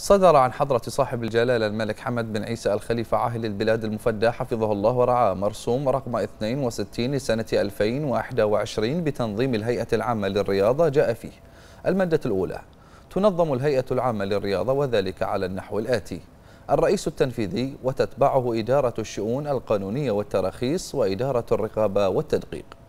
صدر عن حضرة صاحب الجلالة الملك حمد بن عيسى الخليفة عاهل البلاد المفدى حفظه الله ورعاه مرسوم رقم 62 لسنة 2021 بتنظيم الهيئة العامة للرياضة جاء فيه المادة الأولى تنظم الهيئة العامة للرياضة وذلك على النحو الآتي الرئيس التنفيذي وتتبعه إدارة الشؤون القانونية والتراخيص وإدارة الرقابة والتدقيق